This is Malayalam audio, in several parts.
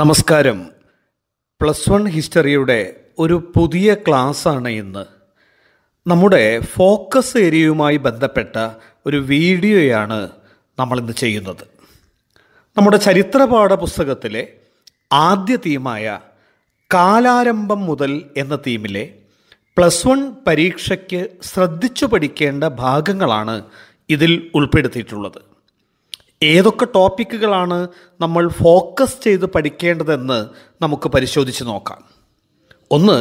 നമസ്കാരം പ്ലസ് വൺ ഹിസ്റ്ററിയുടെ ഒരു പുതിയ ക്ലാസ്സാണ് ഇന്ന് നമ്മുടെ ഫോക്കസ് ഏരിയയുമായി ബന്ധപ്പെട്ട ഒരു വീഡിയോയാണ് നമ്മളിന്ന് ചെയ്യുന്നത് നമ്മുടെ ചരിത്ര പാഠപുസ്തകത്തിലെ ആദ്യ തീമായ കാലാരംഭം മുതൽ എന്ന തീമിലെ പ്ലസ് വൺ പരീക്ഷയ്ക്ക് ശ്രദ്ധിച്ചു പഠിക്കേണ്ട ഭാഗങ്ങളാണ് ഇതിൽ ഉൾപ്പെടുത്തിയിട്ടുള്ളത് ഏതൊക്കെ ടോപ്പിക്കുകളാണ് നമ്മൾ ഫോക്കസ് ചെയ്ത് പഠിക്കേണ്ടതെന്ന് നമുക്ക് പരിശോധിച്ച് നോക്കാം ഒന്ന്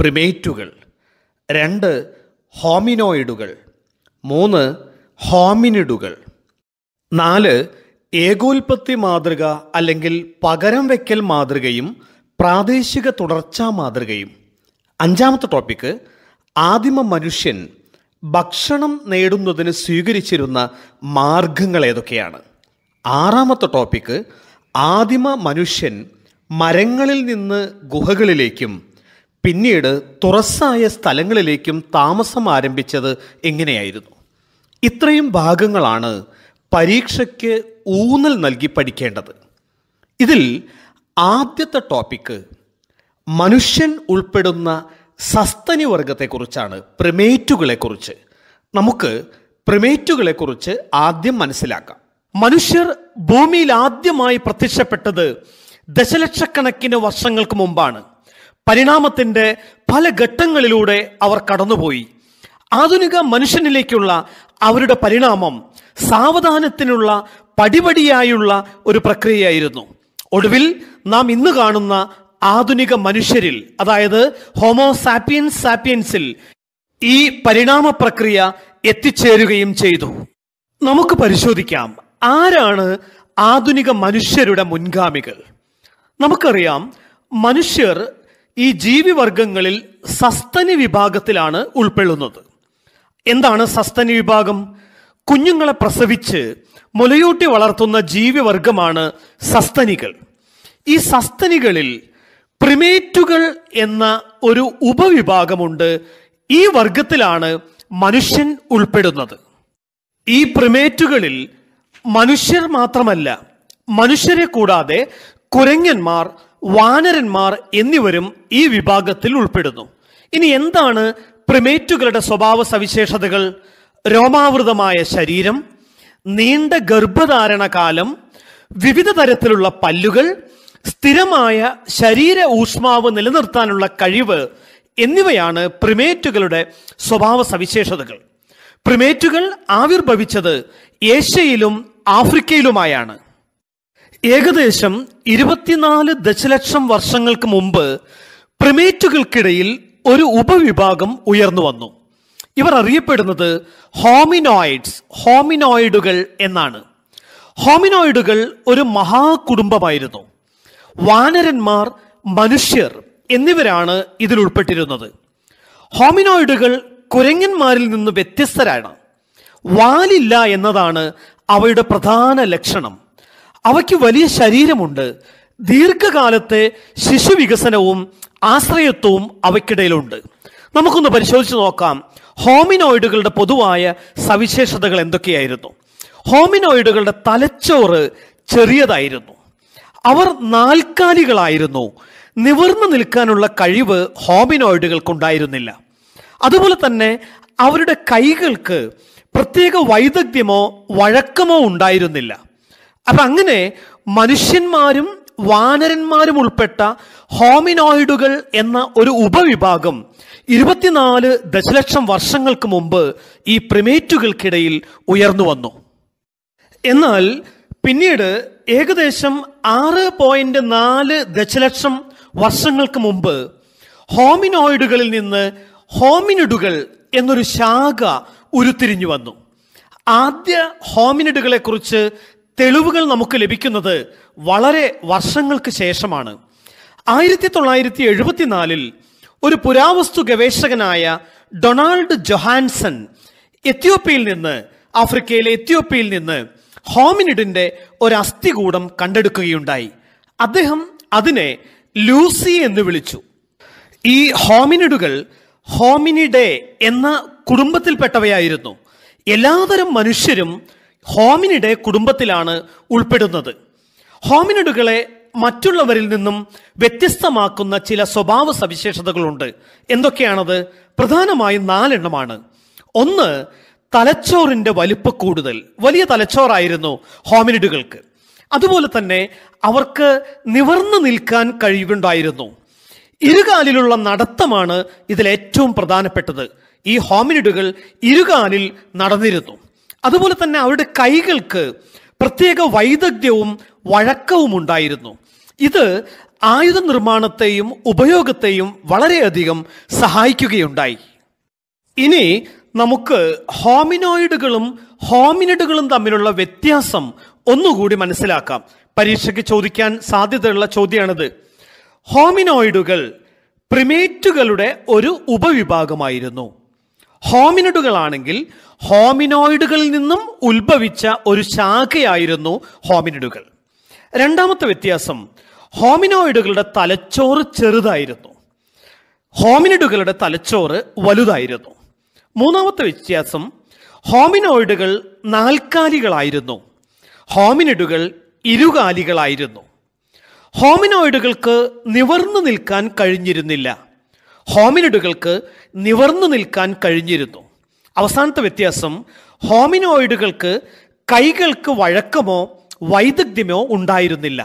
പ്രിമേറ്റുകൾ രണ്ട് ഹോമിനോയിഡുകൾ മൂന്ന് ഹോമിനിഡുകൾ നാല് ഏകോൽപത്തി മാതൃക അല്ലെങ്കിൽ പകരം വയ്ക്കൽ മാതൃകയും പ്രാദേശിക തുടർച്ചാ മാതൃകയും അഞ്ചാമത്തെ ടോപ്പിക്ക് ആദിമ മനുഷ്യൻ ഭക്ഷണം നേടുന്നതിന് സ്വീകരിച്ചിരുന്ന മാർഗങ്ങൾ ഏതൊക്കെയാണ് ആറാമത്തെ ടോപ്പിക്ക് ആദിമ മനുഷ്യൻ മരങ്ങളിൽ നിന്ന് ഗുഹകളിലേക്കും പിന്നീട് തുറസ്സായ സ്ഥലങ്ങളിലേക്കും താമസം ആരംഭിച്ചത് എങ്ങനെയായിരുന്നു ഇത്രയും ഭാഗങ്ങളാണ് പരീക്ഷയ്ക്ക് ഊന്നൽ നൽകി പഠിക്കേണ്ടത് ഇതിൽ ആദ്യത്തെ ടോപ്പിക്ക് മനുഷ്യൻ ഉൾപ്പെടുന്ന സസ്തനി വർഗത്തെക്കുറിച്ചാണ് പ്രിമേറ്റുകളെക്കുറിച്ച് നമുക്ക് പ്രിമേറ്റുകളെക്കുറിച്ച് ആദ്യം മനസ്സിലാക്കാം മനുഷ്യർ ഭൂമിയിൽ ആദ്യമായി പ്രത്യക്ഷപ്പെട്ടത് ദശലക്ഷക്കണക്കിന് വർഷങ്ങൾക്ക് മുമ്പാണ് പരിണാമത്തിൻ്റെ പല ഘട്ടങ്ങളിലൂടെ അവർ കടന്നുപോയി ആധുനിക മനുഷ്യനിലേക്കുള്ള അവരുടെ പരിണാമം സാവധാനത്തിനുള്ള പടിപടിയായുള്ള ഒരു പ്രക്രിയയായിരുന്നു ഒടുവിൽ നാം ഇന്ന് കാണുന്ന ആധുനിക മനുഷ്യരിൽ അതായത് ഹോമോ സാപ്പിയൻസ് സാപ്പിയൻസിൽ ഈ പരിണാമ പ്രക്രിയ എത്തിച്ചേരുകയും ചെയ്തു നമുക്ക് പരിശോധിക്കാം ആരാണ് ആധുനിക മനുഷ്യരുടെ മുൻഗാമികൾ നമുക്കറിയാം മനുഷ്യർ ഈ ജീവിവർഗങ്ങളിൽ സസ്തനി വിഭാഗത്തിലാണ് ഉൾപ്പെടുന്നത് എന്താണ് സസ്തനി വിഭാഗം കുഞ്ഞുങ്ങളെ പ്രസവിച്ച് മുലയൂട്ടി വളർത്തുന്ന ജീവിവർഗമാണ് സസ്തനികൾ ഈ സസ്തനികളിൽ പ്രിമേറ്റുകൾ എന്ന ഒരു ഉപവിഭാഗമുണ്ട് ഈ വർഗത്തിലാണ് മനുഷ്യൻ ഉൾപ്പെടുന്നത് ഈ പ്രിമേറ്റുകളിൽ മനുഷ്യർ മാത്രമല്ല മനുഷ്യരെ കൂടാതെ കുരങ്ങന്മാർ വാനരന്മാർ എന്നിവരും ഈ വിഭാഗത്തിൽ ഉൾപ്പെടുന്നു ഇനി എന്താണ് പ്രിമേറ്റുകളുടെ സ്വഭാവ സവിശേഷതകൾ രോമാവൃതമായ ശരീരം നീണ്ട ഗർഭധാരണ കാലം വിവിധ തരത്തിലുള്ള പല്ലുകൾ സ്ഥിരമായ ശരീര ഊഷ്മാവ് നിലനിർത്താനുള്ള കഴിവ് എന്നിവയാണ് പ്രിമേറ്റുകളുടെ സ്വഭാവ സവിശേഷതകൾ പ്രിമേറ്റുകൾ ആവിർഭവിച്ചത് ഏഷ്യയിലും ആഫ്രിക്കയിലുമായാണ് ഏകദേശം ഇരുപത്തിനാല് ദശലക്ഷം വർഷങ്ങൾക്ക് മുമ്പ് പ്രിമേറ്റുകൾക്കിടയിൽ ഒരു ഉപവിഭാഗം ഉയർന്നു വന്നു ഇവർ അറിയപ്പെടുന്നത് ഹോമിനോയിഡ്സ് ഹോമിനോയിഡുകൾ എന്നാണ് ഹോമിനോയിഡുകൾ ഒരു മഹാകുടുംബമായിരുന്നു വാനരന്മാർ മനുഷ്യർ എന്നിവരാണ് ഇതിൽ ഉൾപ്പെട്ടിരുന്നത് ഹോമിനോയിഡുകൾ കുരങ്ങന്മാരിൽ നിന്ന് വ്യത്യസ്തരാണ് വാലില്ല എന്നതാണ് അവയുടെ പ്രധാന ലക്ഷണം അവയ്ക്ക് വലിയ ശരീരമുണ്ട് ദീർഘകാലത്തെ ശിശുവികസനവും ആശ്രയത്വവും അവയ്ക്കിടയിലുണ്ട് നമുക്കൊന്ന് പരിശോധിച്ച് നോക്കാം ഹോമിനോയിഡുകളുടെ പൊതുവായ സവിശേഷതകൾ എന്തൊക്കെയായിരുന്നു ഹോമിനോയിഡുകളുടെ തലച്ചോറ് ചെറിയതായിരുന്നു അവർ നാൽക്കാലികളായിരുന്നു നിവർന്നു നിൽക്കാനുള്ള കഴിവ് ഹോമിനോയിഡുകൾക്കുണ്ടായിരുന്നില്ല അതുപോലെ തന്നെ അവരുടെ കൈകൾക്ക് പ്രത്യേക വൈദഗ്ധ്യമോ വഴക്കമോ ഉണ്ടായിരുന്നില്ല അപ്പം അങ്ങനെ മനുഷ്യന്മാരും വാനരന്മാരും ഉൾപ്പെട്ട ഹോമിനോയിഡുകൾ എന്ന ഒരു ഉപവിഭാഗം ഇരുപത്തിനാല് ദശലക്ഷം വർഷങ്ങൾക്ക് മുമ്പ് ഈ പ്രിമേറ്റുകൾക്കിടയിൽ ഉയർന്നു വന്നു എന്നാൽ പിന്നീട് ഏകദേശം ആറ് പോയിന്റ് നാല് ദശലക്ഷം വർഷങ്ങൾക്ക് മുമ്പ് ഹോമിനോയിഡുകളിൽ നിന്ന് ഹോമിനിഡുകൾ എന്നൊരു ശാഖ ഉരുത്തിരിഞ്ഞു വന്നു ആദ്യ ഹോമിനിഡുകളെക്കുറിച്ച് തെളിവുകൾ നമുക്ക് ലഭിക്കുന്നത് വളരെ വർഷങ്ങൾക്ക് ശേഷമാണ് ആയിരത്തി തൊള്ളായിരത്തി എഴുപത്തിനാലിൽ ഒരു പുരാവസ്തു ഗവേഷകനായ ഡൊണാൾഡ് ജൊഹാൻസൺ എത്യോപ്യയിൽ നിന്ന് ആഫ്രിക്കയിലെ എത്യോപ്യയിൽ നിന്ന് ഹോമിനിഡിൻ്റെ ഒരു അസ്ഥികൂടം കണ്ടെടുക്കുകയുണ്ടായി അദ്ദേഹം അതിനെ ലൂസി എന്ന് വിളിച്ചു ഈ ഹോമിനിഡുകൾ ഹോമിനിഡേ എന്ന കുടുംബത്തിൽപ്പെട്ടവയായിരുന്നു എല്ലാതരം മനുഷ്യരും ഹോമിനിടെ കുടുംബത്തിലാണ് ഉൾപ്പെടുന്നത് ഹോമിനിഡുകളെ മറ്റുള്ളവരിൽ നിന്നും വ്യത്യസ്തമാക്കുന്ന ചില സ്വഭാവ സവിശേഷതകളുണ്ട് എന്തൊക്കെയാണത് പ്രധാനമായും നാലെണ്ണമാണ് ഒന്ന് തലച്ചോറിൻ്റെ വലിപ്പ കൂടുതൽ വലിയ തലച്ചോറായിരുന്നു ഹോമിനിഡുകൾക്ക് അതുപോലെ തന്നെ അവർക്ക് നിവർന്നു നിൽക്കാൻ കഴിവുണ്ടായിരുന്നു ഇരുകാലിലുള്ള നടത്തമാണ് ഇതിൽ ഏറ്റവും പ്രധാനപ്പെട്ടത് ഈ ഹോമിനിഡുകൾ ഇരുകാലിൽ നടന്നിരുന്നു അതുപോലെ തന്നെ അവരുടെ കൈകൾക്ക് പ്രത്യേക വൈദഗ്ധ്യവും വഴക്കവും ഉണ്ടായിരുന്നു ഇത് ആയുധ നിർമ്മാണത്തെയും ഉപയോഗത്തെയും വളരെയധികം സഹായിക്കുകയുണ്ടായി ഇനി നമുക്ക് ഹോമിനോയിഡുകളും ഹോമിനിഡുകളും തമ്മിലുള്ള വ്യത്യാസം ഒന്നുകൂടി മനസ്സിലാക്കാം പരീക്ഷയ്ക്ക് ചോദിക്കാൻ സാധ്യതയുള്ള ചോദ്യമാണിത് ഹോമിനോയിഡുകൾ പ്രിമേറ്റുകളുടെ ഒരു ഉപവിഭാഗമായിരുന്നു ഹോമിനിഡുകളാണെങ്കിൽ ഹോമിനോയിഡുകളിൽ നിന്നും ഉത്ഭവിച്ച ഒരു ശാഖയായിരുന്നു ഹോമിനിഡുകൾ രണ്ടാമത്തെ വ്യത്യാസം ഹോമിനോയിഡുകളുടെ തലച്ചോറ് ചെറുതായിരുന്നു ഹോമിനിഡുകളുടെ തലച്ചോറ് വലുതായിരുന്നു മൂന്നാമത്തെ വ്യത്യാസം ഹോമിനോയിഡുകൾ നാൽക്കാലികളായിരുന്നു ഹോമിനിഡുകൾ ഇരുകാലികളായിരുന്നു ഹോമിനോയിഡുകൾക്ക് നിവർന്നു നിൽക്കാൻ കഴിഞ്ഞിരുന്നില്ല ഹോമിനിഡുകൾക്ക് നിവർന്നു നിൽക്കാൻ കഴിഞ്ഞിരുന്നു അവസാനത്തെ വ്യത്യാസം ഹോമിനോയിഡുകൾക്ക് കൈകൾക്ക് വഴക്കമോ വൈദഗ്ധ്യമോ ഉണ്ടായിരുന്നില്ല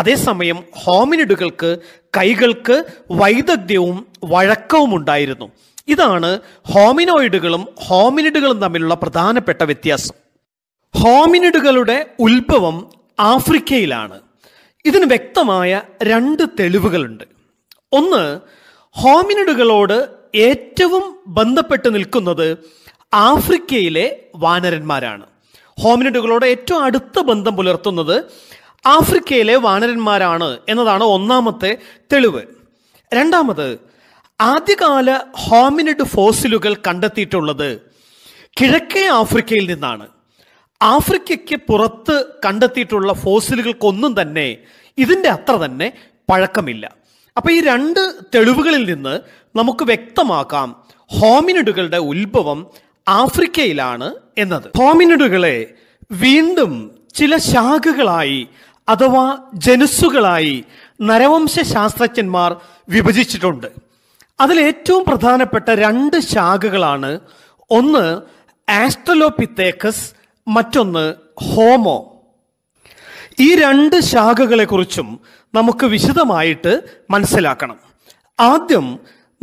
അതേസമയം ഹോമിനിഡുകൾക്ക് കൈകൾക്ക് വൈദഗ്ധ്യവും വഴക്കവും ഉണ്ടായിരുന്നു ഇതാണ് ഹോമിനോയിഡുകളും ഹോമിനിഡുകളും തമ്മിലുള്ള പ്രധാനപ്പെട്ട വ്യത്യാസം ഹോമിനിഡുകളുടെ ഉത്ഭവം ആഫ്രിക്കയിലാണ് ഇതിന് വ്യക്തമായ രണ്ട് തെളിവുകളുണ്ട് ഒന്ന് ഹോമിനിഡുകളോട് ഏറ്റവും ബന്ധപ്പെട്ട് നിൽക്കുന്നത് ആഫ്രിക്കയിലെ വാനരന്മാരാണ് ഹോമിനിഡുകളോട് ഏറ്റവും അടുത്ത ബന്ധം പുലർത്തുന്നത് ആഫ്രിക്കയിലെ വാനരന്മാരാണ് എന്നതാണ് ഒന്നാമത്തെ തെളിവ് രണ്ടാമത് ആദ്യകാല ഹോമിനിഡ് ഫോസിലുകൾ കണ്ടെത്തിയിട്ടുള്ളത് കിഴക്കേ ആഫ്രിക്കയിൽ നിന്നാണ് ആഫ്രിക്കയ്ക്ക് പുറത്ത് കണ്ടെത്തിയിട്ടുള്ള ഫോസിലുകൾക്കൊന്നും തന്നെ ഇതിൻ്റെ അത്ര തന്നെ പഴക്കമില്ല അപ്പോൾ ഈ രണ്ട് തെളിവുകളിൽ നിന്ന് നമുക്ക് വ്യക്തമാക്കാം ഹോമിനിഡുകളുടെ ഉത്ഭവം ആഫ്രിക്കയിലാണ് എന്നത് ഹോമിനിഡുകളെ വീണ്ടും ചില ശാഖകളായി അഥവാ ജനുസുകളായി നരവംശ ശാസ്ത്രജ്ഞന്മാർ വിഭജിച്ചിട്ടുണ്ട് അതിലേറ്റവും പ്രധാനപ്പെട്ട രണ്ട് ശാഖകളാണ് ഒന്ന് ആസ്ട്രലോപിത്തേക്കസ് മറ്റൊന്ന് ഹോമോ ഈ രണ്ട് ശാഖകളെക്കുറിച്ചും നമുക്ക് വിശദമായിട്ട് മനസ്സിലാക്കണം ആദ്യം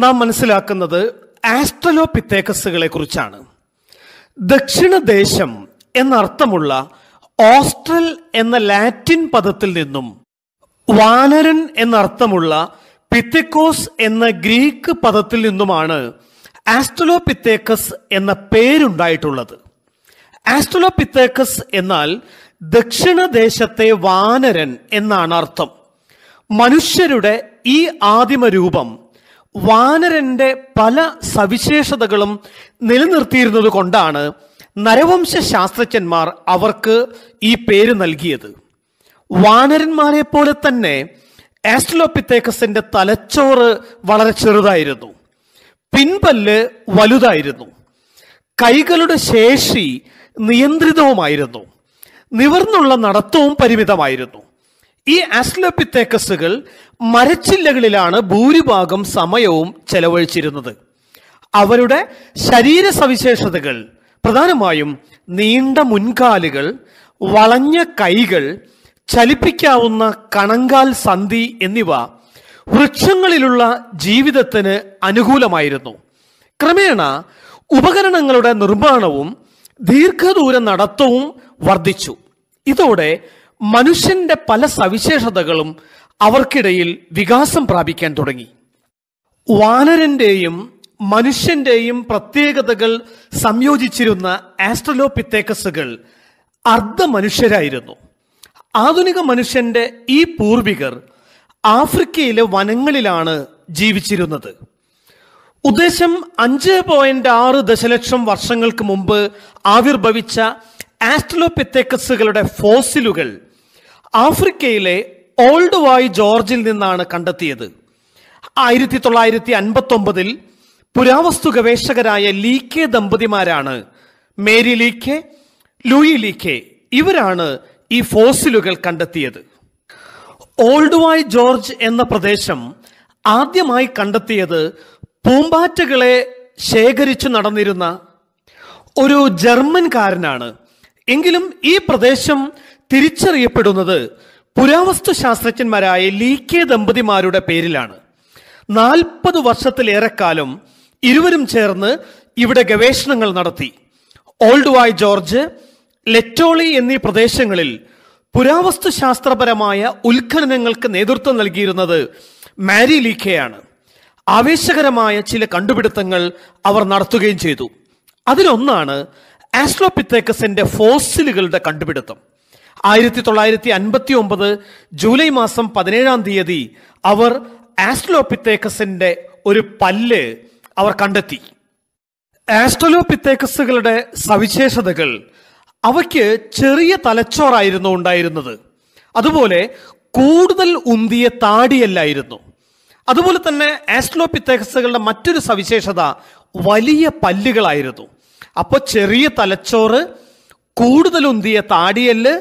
നാം മനസ്സിലാക്കുന്നത് പിത്തേക്കസുകളെ കുറിച്ചാണ് ദക്ഷിണദേശം എന്നർത്ഥമുള്ള ഓസ്ട്രൽ എന്ന ലാറ്റിൻ പദത്തിൽ നിന്നും വാനരൻ എന്നർത്ഥമുള്ള പിത്തേക്കോസ് എന്ന ഗ്രീക്ക് പദത്തിൽ നിന്നുമാണ് പിത്തേക്കസ് എന്ന പേരുണ്ടായിട്ടുള്ളത് പിത്തേക്കസ് എന്നാൽ ദക്ഷിണദേശത്തെ വാനരൻ എന്നാണ് അർത്ഥം മനുഷ്യരുടെ ഈ ആദിമ രൂപം വാനരന്റെ പല സവിശേഷതകളും നിലനിർത്തിയിരുന്നത് കൊണ്ടാണ് നരവംശ ശാസ്ത്രജ്ഞന്മാർ അവർക്ക് ഈ പേര് നൽകിയത് വാനരന്മാരെ പോലെ തന്നെ ആസ്ട്രലോപിത്തേക്കസിന്റെ തലച്ചോറ് വളരെ ചെറുതായിരുന്നു പിൻപല്ല് വലുതായിരുന്നു കൈകളുടെ ശേഷി നിയന്ത്രിതവുമായിരുന്നു നിവർന്നുള്ള നടത്തവും പരിമിതമായിരുന്നു ഈ ആസ്ലോപിത്തേക്കസുകൾ മരച്ചില്ലകളിലാണ് ഭൂരിഭാഗം സമയവും ചെലവഴിച്ചിരുന്നത് അവരുടെ ശരീര സവിശേഷതകൾ പ്രധാനമായും നീണ്ട മുൻകാലുകൾ വളഞ്ഞ കൈകൾ ചലിപ്പിക്കാവുന്ന കണങ്കാൽ സന്ധി എന്നിവ വൃക്ഷങ്ങളിലുള്ള ജീവിതത്തിന് അനുകൂലമായിരുന്നു ക്രമേണ ഉപകരണങ്ങളുടെ നിർമ്മാണവും ദീർഘദൂര നടത്തവും വർദ്ധിച്ചു ഇതോടെ മനുഷ്യന്റെ പല സവിശേഷതകളും അവർക്കിടയിൽ വികാസം പ്രാപിക്കാൻ തുടങ്ങി വാനരന്റെയും മനുഷ്യന്റെയും പ്രത്യേകതകൾ സംയോജിച്ചിരുന്ന ആസ്ട്രലോപിത്തേക്കസുകൾ അർദ്ധ മനുഷ്യരായിരുന്നു ആധുനിക മനുഷ്യന്റെ ഈ പൂർവികർ ആഫ്രിക്കയിലെ വനങ്ങളിലാണ് ജീവിച്ചിരുന്നത് ഉദ്ദേശം അഞ്ച് പോയിന്റ് ആറ് ദശലക്ഷം വർഷങ്ങൾക്ക് മുമ്പ് ആവിർഭവിച്ച ആസ്ട്രലോപിത്തേക്കസുകളുടെ ഫോസിലുകൾ ആഫ്രിക്കയിലെ ഓൾഡ് വായ് ജോർജിൽ നിന്നാണ് കണ്ടെത്തിയത് ആയിരത്തി തൊള്ളായിരത്തി അൻപത്തൊമ്പതിൽ പുരാവസ്തു ഗവേഷകരായ ലീക്കെ ദമ്പതിമാരാണ് മേരി ലീക്കെ ലൂയി ലീക്കെ ഇവരാണ് ഈ ഫോസിലുകൾ കണ്ടെത്തിയത് ഓൾഡ് വായ് ജോർജ് എന്ന പ്രദേശം ആദ്യമായി കണ്ടെത്തിയത് പൂമ്പാറ്റകളെ ശേഖരിച്ചു നടന്നിരുന്ന ഒരു ജർമ്മൻകാരനാണ് എങ്കിലും ഈ പ്രദേശം തിരിച്ചറിയപ്പെടുന്നത് പുരാവസ്തു ശാസ്ത്രജ്ഞന്മാരായ കെ ദമ്പതിമാരുടെ പേരിലാണ് നാൽപ്പത് വർഷത്തിലേറെക്കാലം ഇരുവരും ചേർന്ന് ഇവിടെ ഗവേഷണങ്ങൾ നടത്തി ഓൾഡ് വായ് ജോർജ് ലെറ്റോളി എന്നീ പ്രദേശങ്ങളിൽ പുരാവസ്തു ശാസ്ത്രപരമായ ഉത്ഖനനങ്ങൾക്ക് നേതൃത്വം നൽകിയിരുന്നത് മാരി ലീക്കെയാണ് ആവേശകരമായ ചില കണ്ടുപിടുത്തങ്ങൾ അവർ നടത്തുകയും ചെയ്തു അതിലൊന്നാണ് ആസ്ട്രോപിത്തേക്കസിന്റെ ഫോസിലുകളുടെ കണ്ടുപിടുത്തം ആയിരത്തി തൊള്ളായിരത്തി അൻപത്തി ഒമ്പത് ജൂലൈ മാസം പതിനേഴാം തീയതി അവർ ആസ്ട്രോപിത്തേക്കസിന്റെ ഒരു പല്ല് അവർ കണ്ടെത്തി ആസ്ട്രലോപിത്തേക്കസുകളുടെ സവിശേഷതകൾ അവയ്ക്ക് ചെറിയ തലച്ചോറായിരുന്നു ഉണ്ടായിരുന്നത് അതുപോലെ കൂടുതൽ ഉന്തിയ താടിയല്ലായിരുന്നു അതുപോലെ തന്നെ ആസ്ലോപിത്തേഹസുകളുടെ മറ്റൊരു സവിശേഷത വലിയ പല്ലുകളായിരുന്നു അപ്പോൾ ചെറിയ തലച്ചോറ് കൂടുതലുന്തിയ താടിയല്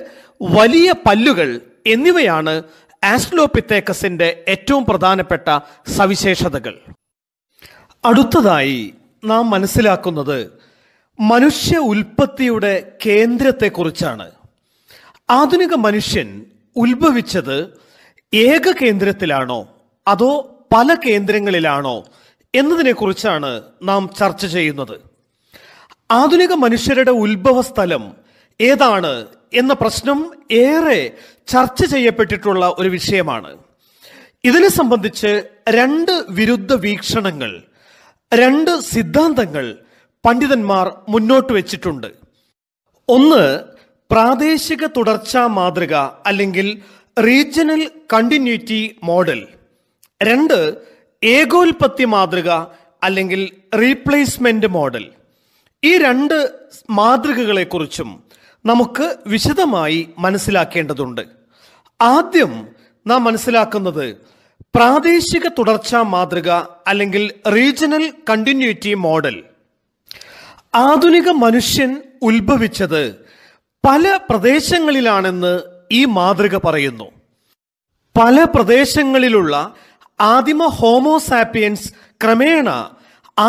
വലിയ പല്ലുകൾ എന്നിവയാണ് ആസ്ട്രോപിത്തേക്കസിൻ്റെ ഏറ്റവും പ്രധാനപ്പെട്ട സവിശേഷതകൾ അടുത്തതായി നാം മനസ്സിലാക്കുന്നത് മനുഷ്യ ഉൽപ്പത്തിയുടെ കേന്ദ്രത്തെക്കുറിച്ചാണ് ആധുനിക മനുഷ്യൻ ഉത്ഭവിച്ചത് ഏക കേന്ദ്രത്തിലാണോ അതോ പല കേന്ദ്രങ്ങളിലാണോ എന്നതിനെക്കുറിച്ചാണ് നാം ചർച്ച ചെയ്യുന്നത് ആധുനിക മനുഷ്യരുടെ ഉത്ഭവ സ്ഥലം ഏതാണ് എന്ന പ്രശ്നം ഏറെ ചർച്ച ചെയ്യപ്പെട്ടിട്ടുള്ള ഒരു വിഷയമാണ് ഇതിനെ സംബന്ധിച്ച് രണ്ട് വിരുദ്ധ വീക്ഷണങ്ങൾ രണ്ട് സിദ്ധാന്തങ്ങൾ പണ്ഡിതന്മാർ മുന്നോട്ട് വെച്ചിട്ടുണ്ട് ഒന്ന് പ്രാദേശിക തുടർച്ചാ മാതൃക അല്ലെങ്കിൽ റീജിയണൽ കണ്ടിന്യൂറ്റി മോഡൽ രണ്ട് ഏകോൽപത്തി മാതൃക അല്ലെങ്കിൽ റീപ്ലേസ്മെന്റ് മോഡൽ ഈ രണ്ട് മാതൃകകളെക്കുറിച്ചും നമുക്ക് വിശദമായി മനസ്സിലാക്കേണ്ടതുണ്ട് ആദ്യം നാം മനസ്സിലാക്കുന്നത് പ്രാദേശിക തുടർച്ചാ മാതൃക അല്ലെങ്കിൽ റീജിയണൽ കണ്ടിന്യൂറ്റി മോഡൽ ആധുനിക മനുഷ്യൻ ഉത്ഭവിച്ചത് പല പ്രദേശങ്ങളിലാണെന്ന് ഈ മാതൃക പറയുന്നു പല പ്രദേശങ്ങളിലുള്ള ആദിമ ഹോമോസാപ്പിയൻസ് ക്രമേണ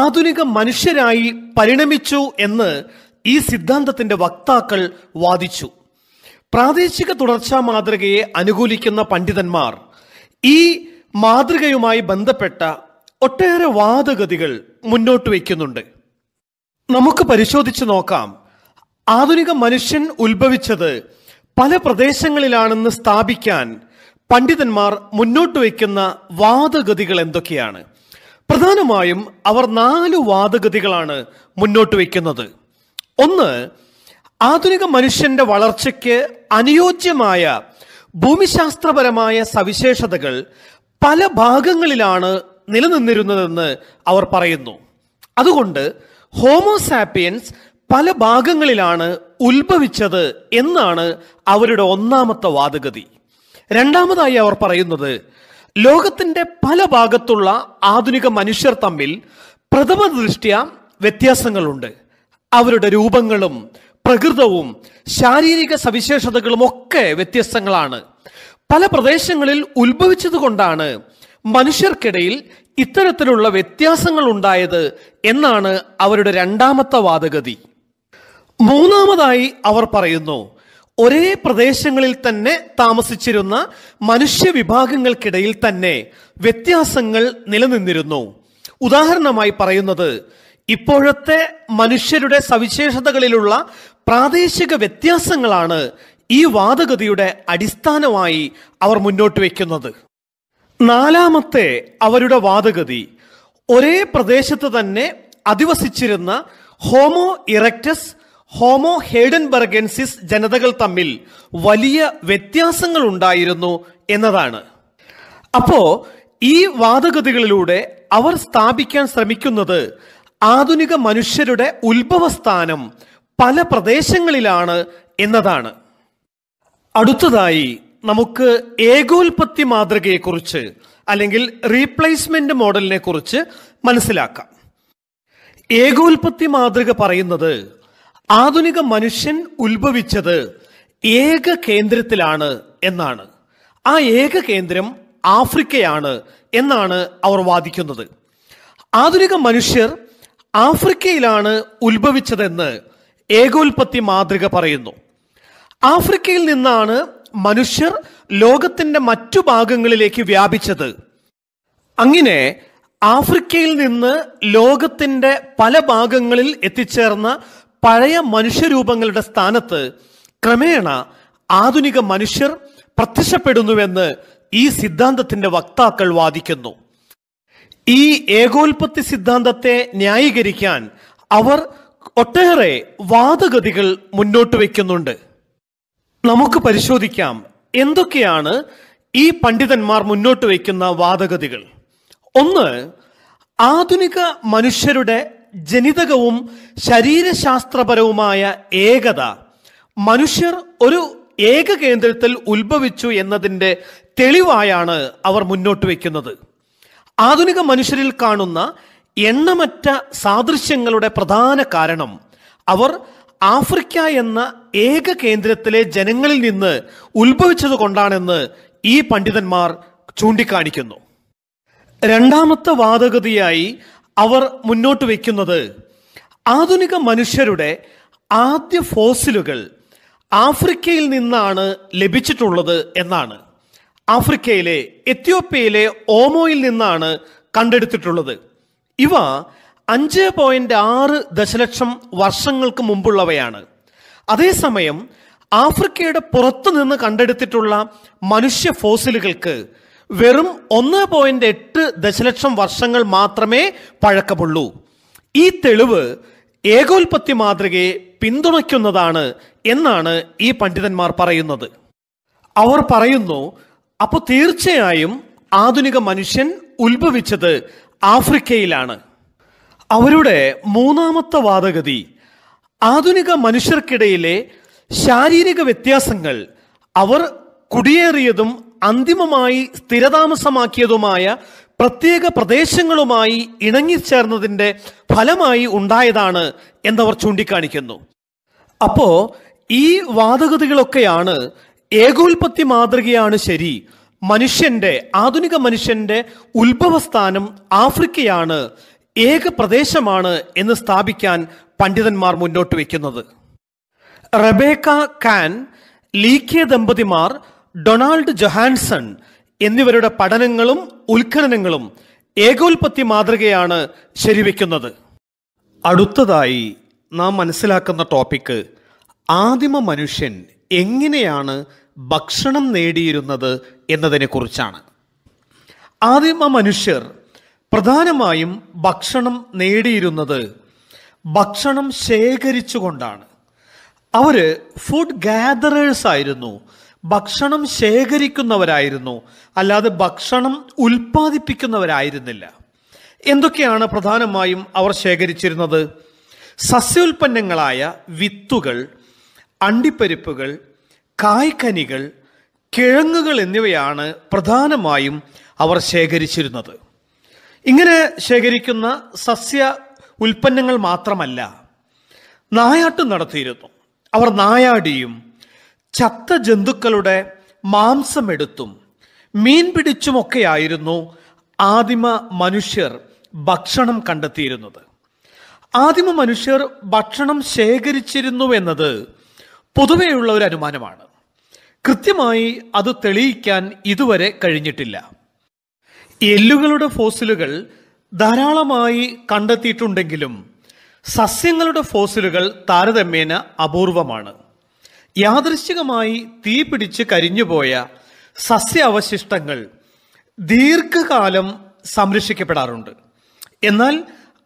ആധുനിക മനുഷ്യരായി പരിണമിച്ചു എന്ന് ഈ സിദ്ധാന്തത്തിന്റെ വക്താക്കൾ വാദിച്ചു പ്രാദേശിക തുടർച്ചാ മാതൃകയെ അനുകൂലിക്കുന്ന പണ്ഡിതന്മാർ ഈ മാതൃകയുമായി ബന്ധപ്പെട്ട ഒട്ടേറെ വാദഗതികൾ മുന്നോട്ട് വയ്ക്കുന്നുണ്ട് നമുക്ക് പരിശോധിച്ച് നോക്കാം ആധുനിക മനുഷ്യൻ ഉത്ഭവിച്ചത് പല പ്രദേശങ്ങളിലാണെന്ന് സ്ഥാപിക്കാൻ പണ്ഡിതന്മാർ മുന്നോട്ട് വയ്ക്കുന്ന വാദഗതികൾ എന്തൊക്കെയാണ് പ്രധാനമായും അവർ നാല് വാദഗതികളാണ് മുന്നോട്ട് വയ്ക്കുന്നത് ഒന്ന് ആധുനിക മനുഷ്യന്റെ വളർച്ചയ്ക്ക് അനുയോജ്യമായ ഭൂമിശാസ്ത്രപരമായ സവിശേഷതകൾ പല ഭാഗങ്ങളിലാണ് നിലനിന്നിരുന്നതെന്ന് അവർ പറയുന്നു അതുകൊണ്ട് ഹോമോസാപ്പിയൻസ് പല ഭാഗങ്ങളിലാണ് ഉത്ഭവിച്ചത് എന്നാണ് അവരുടെ ഒന്നാമത്തെ വാദഗതി രണ്ടാമതായി അവർ പറയുന്നത് ലോകത്തിന്റെ പല ഭാഗത്തുള്ള ആധുനിക മനുഷ്യർ തമ്മിൽ പ്രഥമ ദൃഷ്ട്യ വ്യത്യാസങ്ങളുണ്ട് അവരുടെ രൂപങ്ങളും പ്രകൃതവും ശാരീരിക സവിശേഷതകളും ഒക്കെ വ്യത്യസ്തങ്ങളാണ് പല പ്രദേശങ്ങളിൽ ഉത്ഭവിച്ചതുകൊണ്ടാണ് മനുഷ്യർക്കിടയിൽ ഇത്തരത്തിലുള്ള വ്യത്യാസങ്ങൾ ഉണ്ടായത് എന്നാണ് അവരുടെ രണ്ടാമത്തെ വാദഗതി മൂന്നാമതായി അവർ പറയുന്നു ഒരേ പ്രദേശങ്ങളിൽ തന്നെ താമസിച്ചിരുന്ന മനുഷ്യ വിഭാഗങ്ങൾക്കിടയിൽ തന്നെ വ്യത്യാസങ്ങൾ നിലനിന്നിരുന്നു ഉദാഹരണമായി പറയുന്നത് ഇപ്പോഴത്തെ മനുഷ്യരുടെ സവിശേഷതകളിലുള്ള പ്രാദേശിക വ്യത്യാസങ്ങളാണ് ഈ വാദഗതിയുടെ അടിസ്ഥാനമായി അവർ മുന്നോട്ട് വയ്ക്കുന്നത് നാലാമത്തെ അവരുടെ വാദഗതി ഒരേ പ്രദേശത്ത് തന്നെ അധിവസിച്ചിരുന്ന ഹോമോ ഇറക്റ്റസ് ഹോമോ ഹേഡൻബർഗൻസിസ് ജനതകൾ തമ്മിൽ വലിയ വ്യത്യാസങ്ങൾ ഉണ്ടായിരുന്നു എന്നതാണ് അപ്പോ ഈ വാദഗതികളിലൂടെ അവർ സ്ഥാപിക്കാൻ ശ്രമിക്കുന്നത് ആധുനിക മനുഷ്യരുടെ ഉത്ഭവസ്ഥാനം പല പ്രദേശങ്ങളിലാണ് എന്നതാണ് അടുത്തതായി നമുക്ക് ഏകോൽപത്തി മാതൃകയെക്കുറിച്ച് അല്ലെങ്കിൽ റീപ്ലേസ്മെന്റ് മോഡലിനെ കുറിച്ച് മനസ്സിലാക്കാം ഏകോൽപത്തി മാതൃക പറയുന്നത് ആധുനിക മനുഷ്യൻ ഉത്ഭവിച്ചത് ഏക കേന്ദ്രത്തിലാണ് എന്നാണ് ആ ഏക കേന്ദ്രം ആഫ്രിക്കയാണ് എന്നാണ് അവർ വാദിക്കുന്നത് ആധുനിക മനുഷ്യർ ആഫ്രിക്കയിലാണ് ഉത്ഭവിച്ചതെന്ന് ഏകോൽപത്തി മാതൃക പറയുന്നു ആഫ്രിക്കയിൽ നിന്നാണ് മനുഷ്യർ ലോകത്തിൻ്റെ മറ്റു ഭാഗങ്ങളിലേക്ക് വ്യാപിച്ചത് അങ്ങനെ ആഫ്രിക്കയിൽ നിന്ന് ലോകത്തിൻ്റെ പല ഭാഗങ്ങളിൽ എത്തിച്ചേർന്ന പഴയ മനുഷ്യരൂപങ്ങളുടെ സ്ഥാനത്ത് ക്രമേണ ആധുനിക മനുഷ്യർ പ്രത്യക്ഷപ്പെടുന്നുവെന്ന് ഈ സിദ്ധാന്തത്തിന്റെ വക്താക്കൾ വാദിക്കുന്നു ഈ ഏകോൽപത്തി സിദ്ധാന്തത്തെ ന്യായീകരിക്കാൻ അവർ ഒട്ടേറെ വാദഗതികൾ മുന്നോട്ട് വയ്ക്കുന്നുണ്ട് നമുക്ക് പരിശോധിക്കാം എന്തൊക്കെയാണ് ഈ പണ്ഡിതന്മാർ മുന്നോട്ട് വയ്ക്കുന്ന വാദഗതികൾ ഒന്ന് ആധുനിക മനുഷ്യരുടെ ജനിതകവും ശരീരശാസ്ത്രപരവുമായ ഏകത മനുഷ്യർ ഒരു ഏക കേന്ദ്രത്തിൽ ഉത്ഭവിച്ചു എന്നതിൻ്റെ തെളിവായാണ് അവർ മുന്നോട്ട് വയ്ക്കുന്നത് ആധുനിക മനുഷ്യരിൽ കാണുന്ന എണ്ണമറ്റ സാദൃശ്യങ്ങളുടെ പ്രധാന കാരണം അവർ ആഫ്രിക്ക എന്ന ഏക കേന്ദ്രത്തിലെ ജനങ്ങളിൽ നിന്ന് ഉത്ഭവിച്ചത് കൊണ്ടാണെന്ന് ഈ പണ്ഡിതന്മാർ ചൂണ്ടിക്കാണിക്കുന്നു രണ്ടാമത്തെ വാദഗതിയായി അവർ മുന്നോട്ട് വയ്ക്കുന്നത് ആധുനിക മനുഷ്യരുടെ ആദ്യ ഫോസിലുകൾ ആഫ്രിക്കയിൽ നിന്നാണ് ലഭിച്ചിട്ടുള്ളത് എന്നാണ് ആഫ്രിക്കയിലെ എത്യോപ്യയിലെ ഓമോയിൽ നിന്നാണ് കണ്ടെടുത്തിട്ടുള്ളത് ഇവ അഞ്ച് പോയിന്റ് ആറ് ദശലക്ഷം വർഷങ്ങൾക്ക് മുമ്പുള്ളവയാണ് അതേസമയം ആഫ്രിക്കയുടെ പുറത്തു നിന്ന് കണ്ടെടുത്തിട്ടുള്ള മനുഷ്യ ഫോസിലുകൾക്ക് വെറും ഒന്ന് പോയിന്റ് എട്ട് ദശലക്ഷം വർഷങ്ങൾ മാത്രമേ പഴക്കമുള്ളൂ ഈ തെളിവ് ഏകോൽപത്തി മാതൃകയെ പിന്തുണയ്ക്കുന്നതാണ് എന്നാണ് ഈ പണ്ഡിതന്മാർ പറയുന്നത് അവർ പറയുന്നു അപ്പോൾ തീർച്ചയായും ആധുനിക മനുഷ്യൻ ഉത്ഭവിച്ചത് ആഫ്രിക്കയിലാണ് അവരുടെ മൂന്നാമത്തെ വാദഗതി ആധുനിക മനുഷ്യർക്കിടയിലെ ശാരീരിക വ്യത്യാസങ്ങൾ അവർ കുടിയേറിയതും അന്തിമമായി സ്ഥിരതാമസമാക്കിയതുമായ പ്രത്യേക പ്രദേശങ്ങളുമായി ഇണങ്ങിച്ചേർന്നതിൻ്റെ ഫലമായി ഉണ്ടായതാണ് എന്നവർ ചൂണ്ടിക്കാണിക്കുന്നു അപ്പോൾ ഈ വാദഗതികളൊക്കെയാണ് ഏകോൽപത്തി മാതൃകയാണ് ശരി മനുഷ്യൻ്റെ ആധുനിക മനുഷ്യൻ്റെ ഉത്ഭവസ്ഥാനം ആഫ്രിക്കയാണ് ഏക പ്രദേശമാണ് എന്ന് സ്ഥാപിക്കാൻ പണ്ഡിതന്മാർ മുന്നോട്ട് വയ്ക്കുന്നത് റബേക്ക കാൻ ലീക്കിയ ദമ്പതിമാർ ഡൊണാൾഡ് ജൊഹാൻസൺ എന്നിവരുടെ പഠനങ്ങളും ഉത്ഖനനങ്ങളും ഏകോൽപത്തി മാതൃകയാണ് ശരിവെക്കുന്നത് അടുത്തതായി നാം മനസ്സിലാക്കുന്ന ടോപ്പിക്ക് ആദിമ മനുഷ്യൻ എങ്ങനെയാണ് ഭക്ഷണം നേടിയിരുന്നത് എന്നതിനെക്കുറിച്ചാണ് ആദിമ മനുഷ്യർ പ്രധാനമായും ഭക്ഷണം നേടിയിരുന്നത് ഭക്ഷണം ശേഖരിച്ചുകൊണ്ടാണ് അവർ ഫുഡ് ഗാദറേഴ്സ് ആയിരുന്നു ഭക്ഷണം ശേഖരിക്കുന്നവരായിരുന്നു അല്ലാതെ ഭക്ഷണം ഉൽപ്പാദിപ്പിക്കുന്നവരായിരുന്നില്ല എന്തൊക്കെയാണ് പ്രധാനമായും അവർ ശേഖരിച്ചിരുന്നത് സസ്യോൽപ്പന്നങ്ങളായ വിത്തുകൾ അണ്ടിപ്പരിപ്പുകൾ കായ്ക്കനികൾ കിഴങ്ങുകൾ എന്നിവയാണ് പ്രധാനമായും അവർ ശേഖരിച്ചിരുന്നത് ഇങ്ങനെ ശേഖരിക്കുന്ന സസ്യ ഉൽപ്പന്നങ്ങൾ മാത്രമല്ല നായാട്ടും നടത്തിയിരുന്നു അവർ നായാടിയും ചത്ത ജന്തുക്കളുടെ മാംസമെടുത്തും മീൻ പിടിച്ചുമൊക്കെയായിരുന്നു ആദിമ മനുഷ്യർ ഭക്ഷണം കണ്ടെത്തിയിരുന്നത് ആദിമ മനുഷ്യർ ഭക്ഷണം ശേഖരിച്ചിരുന്നു എന്നത് പൊതുവെയുള്ള ഒരു അനുമാനമാണ് കൃത്യമായി അത് തെളിയിക്കാൻ ഇതുവരെ കഴിഞ്ഞിട്ടില്ല എല്ലുകളുടെ ഫോസിലുകൾ ധാരാളമായി കണ്ടെത്തിയിട്ടുണ്ടെങ്കിലും സസ്യങ്ങളുടെ ഫോസിലുകൾ താരതമ്യേന അപൂർവമാണ് യാദൃശികമായി തീ പിടിച്ച് കരിഞ്ഞുപോയ സസ്യാവശിഷ്ടങ്ങൾ ദീർഘകാലം സംരക്ഷിക്കപ്പെടാറുണ്ട് എന്നാൽ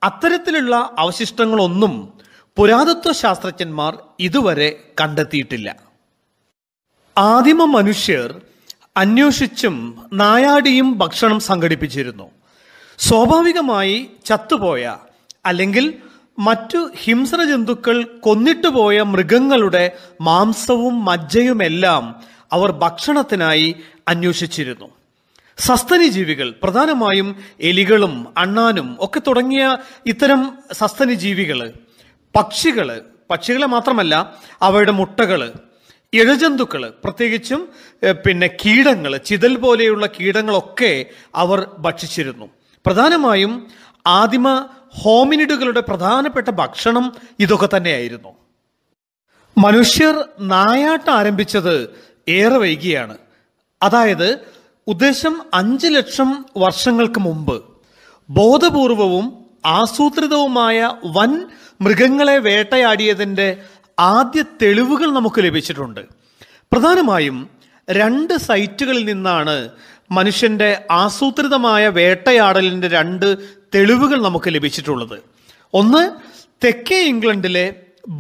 അത്തരത്തിലുള്ള അവശിഷ്ടങ്ങളൊന്നും പുരാതത്വ ശാസ്ത്രജ്ഞന്മാർ ഇതുവരെ കണ്ടെത്തിയിട്ടില്ല ആദിമ മനുഷ്യർ അന്വേഷിച്ചും നായാടിയും ഭക്ഷണം സംഘടിപ്പിച്ചിരുന്നു സ്വാഭാവികമായി ചത്തുപോയ അല്ലെങ്കിൽ മറ്റു ഹിംസ്ര ജന്തുക്കൾ പോയ മൃഗങ്ങളുടെ മാംസവും മജ്ജയുമെല്ലാം അവർ ഭക്ഷണത്തിനായി അന്വേഷിച്ചിരുന്നു സസ്തനി ജീവികൾ പ്രധാനമായും എലികളും അണ്ണാനും ഒക്കെ തുടങ്ങിയ ഇത്തരം സസ്തനി ജീവികൾ പക്ഷികൾ പക്ഷികളെ മാത്രമല്ല അവയുടെ മുട്ടകൾ ഇഴജന്തുക്കൾ പ്രത്യേകിച്ചും പിന്നെ കീടങ്ങൾ ചിതൽ പോലെയുള്ള കീടങ്ങളൊക്കെ അവർ ഭക്ഷിച്ചിരുന്നു പ്രധാനമായും ആദിമ ഹോമിനിഡുകളുടെ പ്രധാനപ്പെട്ട ഭക്ഷണം ഇതൊക്കെ തന്നെയായിരുന്നു മനുഷ്യർ നായാട്ടം ആരംഭിച്ചത് ഏറെ വൈകിയാണ് അതായത് ഉദ്ദേശം അഞ്ച് ലക്ഷം വർഷങ്ങൾക്ക് മുമ്പ് ബോധപൂർവവും ആസൂത്രിതവുമായ വൻ മൃഗങ്ങളെ വേട്ടയാടിയതിൻ്റെ ആദ്യ തെളിവുകൾ നമുക്ക് ലഭിച്ചിട്ടുണ്ട് പ്രധാനമായും രണ്ട് സൈറ്റുകളിൽ നിന്നാണ് മനുഷ്യൻ്റെ ആസൂത്രിതമായ വേട്ടയാടലിൻ്റെ രണ്ട് തെളിവുകൾ നമുക്ക് ലഭിച്ചിട്ടുള്ളത് ഒന്ന് തെക്കേ ഇംഗ്ലണ്ടിലെ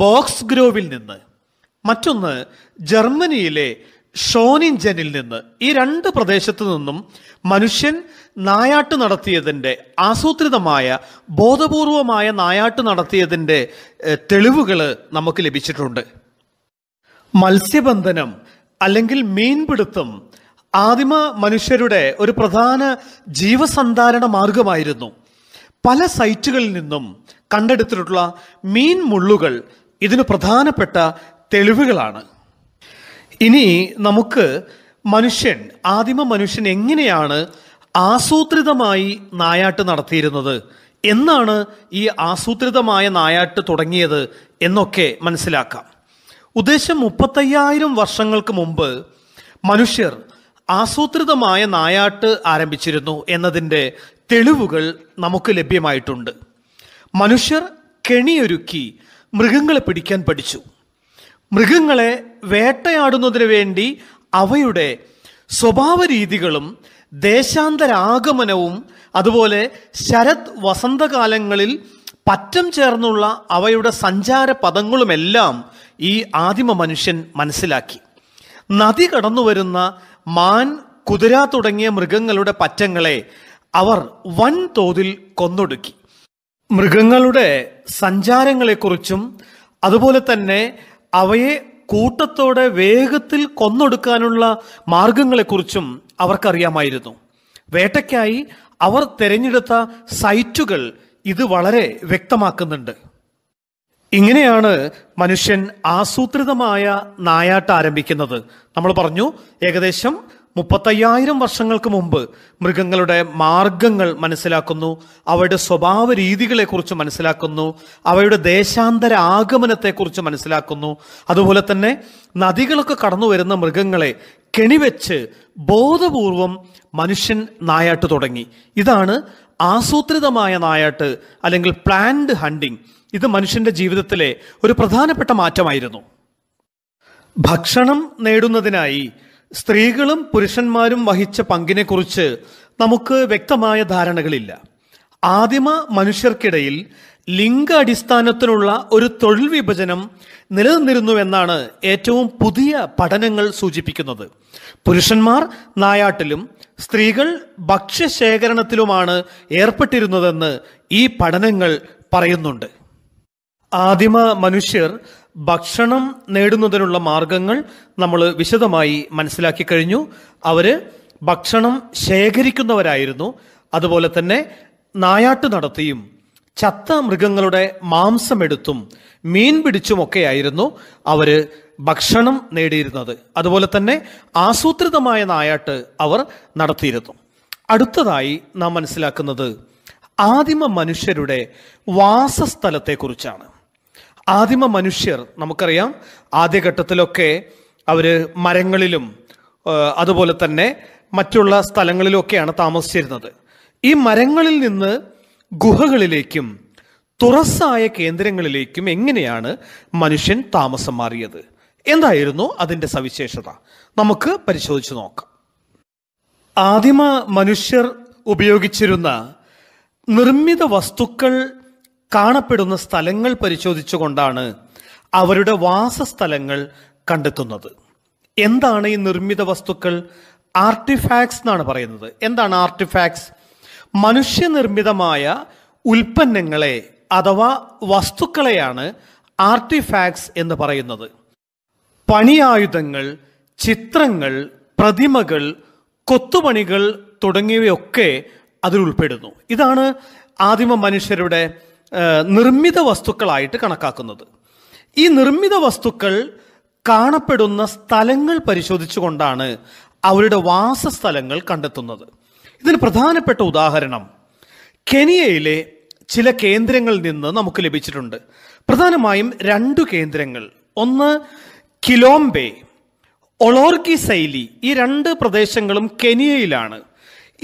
ബോക്സ് ഗ്രോവിൽ നിന്ന് മറ്റൊന്ന് ജർമ്മനിയിലെ ഷോനിഞ്ചനിൽ നിന്ന് ഈ രണ്ട് പ്രദേശത്തു നിന്നും മനുഷ്യൻ നായാട്ട് നടത്തിയതിൻ്റെ ആസൂത്രിതമായ ബോധപൂർവമായ നായാട്ട് നടത്തിയതിൻ്റെ തെളിവുകൾ നമുക്ക് ലഭിച്ചിട്ടുണ്ട് മത്സ്യബന്ധനം അല്ലെങ്കിൽ മീൻപിടുത്തം ആദിമ മനുഷ്യരുടെ ഒരു പ്രധാന ജീവസന്ധാരണ മാർഗമായിരുന്നു പല സൈറ്റുകളിൽ നിന്നും കണ്ടെടുത്തിട്ടുള്ള മീൻ മുള്ളുകൾ ഇതിന് പ്രധാനപ്പെട്ട തെളിവുകളാണ് ഇനി നമുക്ക് മനുഷ്യൻ ആദിമ മനുഷ്യൻ എങ്ങനെയാണ് ആസൂത്രിതമായി നായാട്ട് നടത്തിയിരുന്നത് എന്നാണ് ഈ ആസൂത്രിതമായ നായാട്ട് തുടങ്ങിയത് എന്നൊക്കെ മനസ്സിലാക്കാം ഉദ്ദേശം മുപ്പത്തയ്യായിരം വർഷങ്ങൾക്ക് മുമ്പ് മനുഷ്യർ ആസൂത്രിതമായ നായാട്ട് ആരംഭിച്ചിരുന്നു എന്നതിൻ്റെ തെളിവുകൾ നമുക്ക് ലഭ്യമായിട്ടുണ്ട് മനുഷ്യർ കെണിയൊരുക്കി മൃഗങ്ങളെ പിടിക്കാൻ പഠിച്ചു മൃഗങ്ങളെ വേട്ടയാടുന്നതിന് വേണ്ടി അവയുടെ സ്വഭാവ രീതികളും ദേശാന്തരാഗമനവും അതുപോലെ ശരത് വസന്തകാലങ്ങളിൽ പറ്റം ചേർന്നുള്ള അവയുടെ സഞ്ചാര പദങ്ങളുമെല്ലാം ഈ ആദിമ മനുഷ്യൻ മനസ്സിലാക്കി നദി കടന്നു വരുന്ന മാൻ കുതിര തുടങ്ങിയ മൃഗങ്ങളുടെ പറ്റങ്ങളെ അവർ വൻതോതിൽ കൊന്നൊടുക്കി മൃഗങ്ങളുടെ സഞ്ചാരങ്ങളെക്കുറിച്ചും അതുപോലെ തന്നെ അവയെ കൂട്ടത്തോടെ വേഗത്തിൽ കൊന്നൊടുക്കാനുള്ള മാർഗങ്ങളെക്കുറിച്ചും അവർക്കറിയാമായിരുന്നു വേട്ടയ്ക്കായി അവർ തിരഞ്ഞെടുത്ത സൈറ്റുകൾ ഇത് വളരെ വ്യക്തമാക്കുന്നുണ്ട് ഇങ്ങനെയാണ് മനുഷ്യൻ ആസൂത്രിതമായ നായാട്ട് ആരംഭിക്കുന്നത് നമ്മൾ പറഞ്ഞു ഏകദേശം മുപ്പത്തയ്യായിരം വർഷങ്ങൾക്ക് മുമ്പ് മൃഗങ്ങളുടെ മാർഗങ്ങൾ മനസ്സിലാക്കുന്നു അവയുടെ സ്വഭാവ രീതികളെക്കുറിച്ച് മനസ്സിലാക്കുന്നു അവയുടെ ദേശാന്തര ആഗമനത്തെക്കുറിച്ച് മനസ്സിലാക്കുന്നു അതുപോലെ തന്നെ നദികളൊക്കെ കടന്നു വരുന്ന മൃഗങ്ങളെ കെണിവെച്ച് ബോധപൂർവം മനുഷ്യൻ നായാട്ട് തുടങ്ങി ഇതാണ് ആസൂത്രിതമായ നായാട്ട് അല്ലെങ്കിൽ പ്ലാൻഡ് ഹണ്ടിങ് ഇത് മനുഷ്യന്റെ ജീവിതത്തിലെ ഒരു പ്രധാനപ്പെട്ട മാറ്റമായിരുന്നു ഭക്ഷണം നേടുന്നതിനായി സ്ത്രീകളും പുരുഷന്മാരും വഹിച്ച പങ്കിനെ കുറിച്ച് നമുക്ക് വ്യക്തമായ ധാരണകളില്ല ആദിമ മനുഷ്യർക്കിടയിൽ ലിംഗ അടിസ്ഥാനത്തിലുള്ള ഒരു തൊഴിൽ വിഭജനം നിലനിന്നിരുന്നു എന്നാണ് ഏറ്റവും പുതിയ പഠനങ്ങൾ സൂചിപ്പിക്കുന്നത് പുരുഷന്മാർ നായാട്ടിലും സ്ത്രീകൾ ഭക്ഷ്യശേഖരണത്തിലുമാണ് ഏർപ്പെട്ടിരുന്നതെന്ന് ഈ പഠനങ്ങൾ പറയുന്നുണ്ട് ആദിമ മനുഷ്യർ ഭക്ഷണം നേടുന്നതിനുള്ള മാർഗങ്ങൾ നമ്മൾ വിശദമായി മനസ്സിലാക്കി കഴിഞ്ഞു അവർ ഭക്ഷണം ശേഖരിക്കുന്നവരായിരുന്നു അതുപോലെ തന്നെ നായാട്ട് നടത്തിയും ചത്ത മൃഗങ്ങളുടെ മാംസമെടുത്തും മീൻ പിടിച്ചുമൊക്കെയായിരുന്നു അവർ ഭക്ഷണം നേടിയിരുന്നത് അതുപോലെ തന്നെ ആസൂത്രിതമായ നായാട്ട് അവർ നടത്തിയിരുന്നു അടുത്തതായി നാം മനസ്സിലാക്കുന്നത് ആദിമ മനുഷ്യരുടെ വാസസ്ഥലത്തെക്കുറിച്ചാണ് ആദിമ മനുഷ്യർ നമുക്കറിയാം ആദ്യഘട്ടത്തിലൊക്കെ അവർ മരങ്ങളിലും അതുപോലെ തന്നെ മറ്റുള്ള സ്ഥലങ്ങളിലൊക്കെയാണ് താമസിച്ചിരുന്നത് ഈ മരങ്ങളിൽ നിന്ന് ഗുഹകളിലേക്കും തുറസ്സായ കേന്ദ്രങ്ങളിലേക്കും എങ്ങനെയാണ് മനുഷ്യൻ താമസം മാറിയത് എന്തായിരുന്നു അതിൻ്റെ സവിശേഷത നമുക്ക് പരിശോധിച്ച് നോക്കാം ആദിമ മനുഷ്യർ ഉപയോഗിച്ചിരുന്ന നിർമ്മിത വസ്തുക്കൾ കാണപ്പെടുന്ന സ്ഥലങ്ങൾ പരിശോധിച്ചുകൊണ്ടാണ് അവരുടെ വാസസ്ഥലങ്ങൾ കണ്ടെത്തുന്നത് എന്താണ് ഈ നിർമ്മിത വസ്തുക്കൾ ആർട്ടിഫാക്ട്സ് എന്നാണ് പറയുന്നത് എന്താണ് ആർട്ടിഫാക്ട്സ് മനുഷ്യനിർമ്മിതമായ ഉൽപ്പന്നങ്ങളെ അഥവാ വസ്തുക്കളെയാണ് ആർട്ടിഫാക്ട്സ് എന്ന് പറയുന്നത് പണിയായുധങ്ങൾ ചിത്രങ്ങൾ പ്രതിമകൾ കൊത്തുപണികൾ തുടങ്ങിയവയൊക്കെ അതിൽ ഉൾപ്പെടുന്നു ഇതാണ് ആദിമ മനുഷ്യരുടെ നിർമ്മിത വസ്തുക്കളായിട്ട് കണക്കാക്കുന്നത് ഈ നിർമ്മിത വസ്തുക്കൾ കാണപ്പെടുന്ന സ്ഥലങ്ങൾ പരിശോധിച്ചുകൊണ്ടാണ് അവരുടെ വാസസ്ഥലങ്ങൾ കണ്ടെത്തുന്നത് ഇതിന് പ്രധാനപ്പെട്ട ഉദാഹരണം കെനിയയിലെ ചില കേന്ദ്രങ്ങളിൽ നിന്ന് നമുക്ക് ലഭിച്ചിട്ടുണ്ട് പ്രധാനമായും രണ്ടു കേന്ദ്രങ്ങൾ ഒന്ന് കിലോംബെ ഒളോർഗി ശൈലി ഈ രണ്ട് പ്രദേശങ്ങളും കെനിയയിലാണ്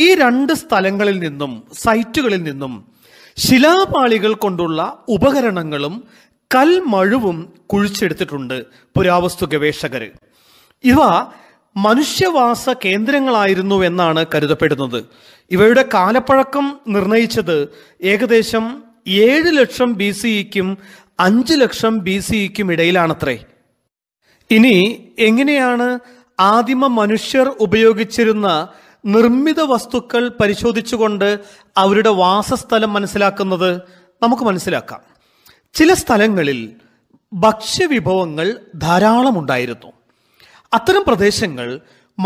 ഈ രണ്ട് സ്ഥലങ്ങളിൽ നിന്നും സൈറ്റുകളിൽ നിന്നും ശിലാപാളികൾ കൊണ്ടുള്ള ഉപകരണങ്ങളും കൽമഴുവും കുഴിച്ചെടുത്തിട്ടുണ്ട് പുരാവസ്തു ഗവേഷകർ ഇവ മനുഷ്യവാസ കേന്ദ്രങ്ങളായിരുന്നു എന്നാണ് കരുതപ്പെടുന്നത് ഇവയുടെ കാലപ്പഴക്കം നിർണയിച്ചത് ഏകദേശം ഏഴ് ലക്ഷം ബി സിക്കും അഞ്ച് ലക്ഷം ബി സിക്കും ഇടയിലാണത്രേ ഇനി എങ്ങനെയാണ് ആദിമ മനുഷ്യർ ഉപയോഗിച്ചിരുന്ന നിർമ്മിത വസ്തുക്കൾ പരിശോധിച്ചുകൊണ്ട് അവരുടെ വാസസ്ഥലം മനസ്സിലാക്കുന്നത് നമുക്ക് മനസ്സിലാക്കാം ചില സ്ഥലങ്ങളിൽ ഭക്ഷ്യവിഭവങ്ങൾ ധാരാളമുണ്ടായിരുന്നു അത്തരം പ്രദേശങ്ങൾ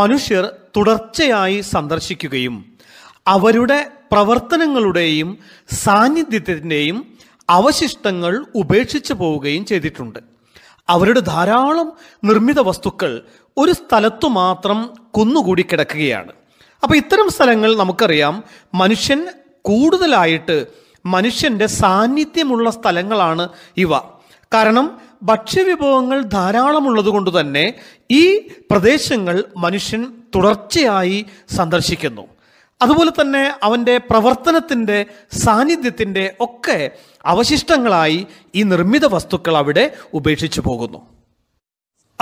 മനുഷ്യർ തുടർച്ചയായി സന്ദർശിക്കുകയും അവരുടെ പ്രവർത്തനങ്ങളുടെയും സാന്നിധ്യത്തിൻ്റെയും അവശിഷ്ടങ്ങൾ ഉപേക്ഷിച്ചു പോവുകയും ചെയ്തിട്ടുണ്ട് അവരുടെ ധാരാളം നിർമ്മിത വസ്തുക്കൾ ഒരു സ്ഥലത്തു മാത്രം കുന്നുകൂടി കിടക്കുകയാണ് അപ്പോൾ ഇത്തരം സ്ഥലങ്ങൾ നമുക്കറിയാം മനുഷ്യൻ കൂടുതലായിട്ട് മനുഷ്യൻ്റെ സാന്നിധ്യമുള്ള സ്ഥലങ്ങളാണ് ഇവ കാരണം ഭക്ഷ്യവിഭവങ്ങൾ ധാരാളമുള്ളത് കൊണ്ട് തന്നെ ഈ പ്രദേശങ്ങൾ മനുഷ്യൻ തുടർച്ചയായി സന്ദർശിക്കുന്നു അതുപോലെ തന്നെ അവൻ്റെ പ്രവർത്തനത്തിൻ്റെ സാന്നിധ്യത്തിൻ്റെ ഒക്കെ അവശിഷ്ടങ്ങളായി ഈ നിർമ്മിത വസ്തുക്കൾ അവിടെ ഉപേക്ഷിച്ചു പോകുന്നു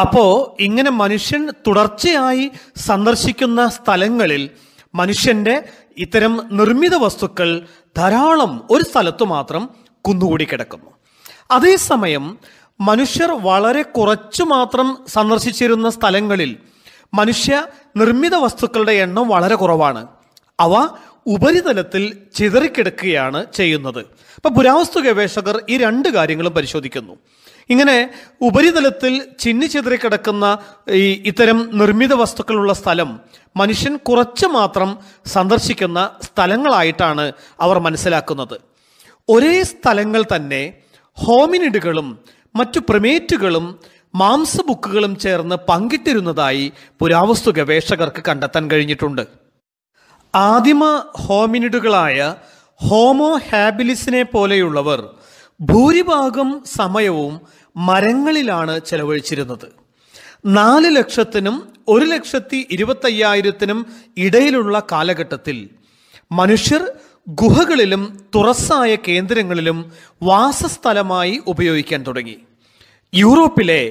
അപ്പോൾ ഇങ്ങനെ മനുഷ്യൻ തുടർച്ചയായി സന്ദർശിക്കുന്ന സ്ഥലങ്ങളിൽ മനുഷ്യന്റെ ഇത്തരം നിർമ്മിത വസ്തുക്കൾ ധാരാളം ഒരു സ്ഥലത്തു മാത്രം കുന്നുകൂടി കിടക്കുന്നു അതേസമയം മനുഷ്യർ വളരെ കുറച്ചു മാത്രം സന്ദർശിച്ചിരുന്ന സ്ഥലങ്ങളിൽ മനുഷ്യ നിർമ്മിത വസ്തുക്കളുടെ എണ്ണം വളരെ കുറവാണ് അവ ഉപരിതലത്തിൽ ചിതറിക്കിടക്കുകയാണ് ചെയ്യുന്നത് അപ്പോൾ പുരാവസ്തു ഗവേഷകർ ഈ രണ്ട് കാര്യങ്ങളും പരിശോധിക്കുന്നു ഇങ്ങനെ ഉപരിതലത്തിൽ ചിന്നിച്ചെതിറി കിടക്കുന്ന ഈ ഇത്തരം നിർമ്മിത വസ്തുക്കളുള്ള സ്ഥലം മനുഷ്യൻ കുറച്ച് മാത്രം സന്ദർശിക്കുന്ന സ്ഥലങ്ങളായിട്ടാണ് അവർ മനസ്സിലാക്കുന്നത് ഒരേ സ്ഥലങ്ങൾ തന്നെ ഹോമിനിഡുകളും മറ്റു പ്രമേറ്റുകളും മാംസബുക്കുകളും ചേർന്ന് പങ്കിട്ടിരുന്നതായി പുരാവസ്തു ഗവേഷകർക്ക് കണ്ടെത്താൻ കഴിഞ്ഞിട്ടുണ്ട് ആദിമ ഹോമിനിഡുകളായ ഹോമോ ഹാബിലിസിനെ പോലെയുള്ളവർ ഭൂരിഭാഗം സമയവും മരങ്ങളിലാണ് ചെലവഴിച്ചിരുന്നത് നാല് ലക്ഷത്തിനും ഒരു ലക്ഷത്തി ഇരുപത്തയ്യായിരത്തിനും ഇടയിലുള്ള കാലഘട്ടത്തിൽ മനുഷ്യർ ഗുഹകളിലും തുറസായ കേന്ദ്രങ്ങളിലും വാസസ്ഥലമായി ഉപയോഗിക്കാൻ തുടങ്ങി യൂറോപ്പിലെ